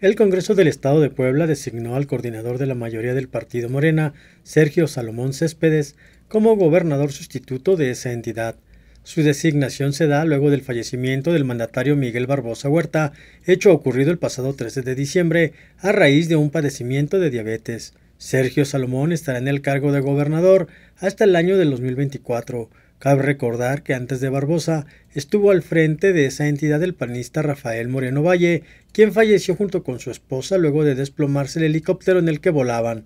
El Congreso del Estado de Puebla designó al coordinador de la mayoría del partido Morena, Sergio Salomón Céspedes, como gobernador sustituto de esa entidad. Su designación se da luego del fallecimiento del mandatario Miguel Barbosa Huerta, hecho ocurrido el pasado 13 de diciembre a raíz de un padecimiento de diabetes. Sergio Salomón estará en el cargo de gobernador hasta el año del 2024. Cabe recordar que antes de Barbosa estuvo al frente de esa entidad el panista Rafael Moreno Valle, quien falleció junto con su esposa luego de desplomarse el helicóptero en el que volaban.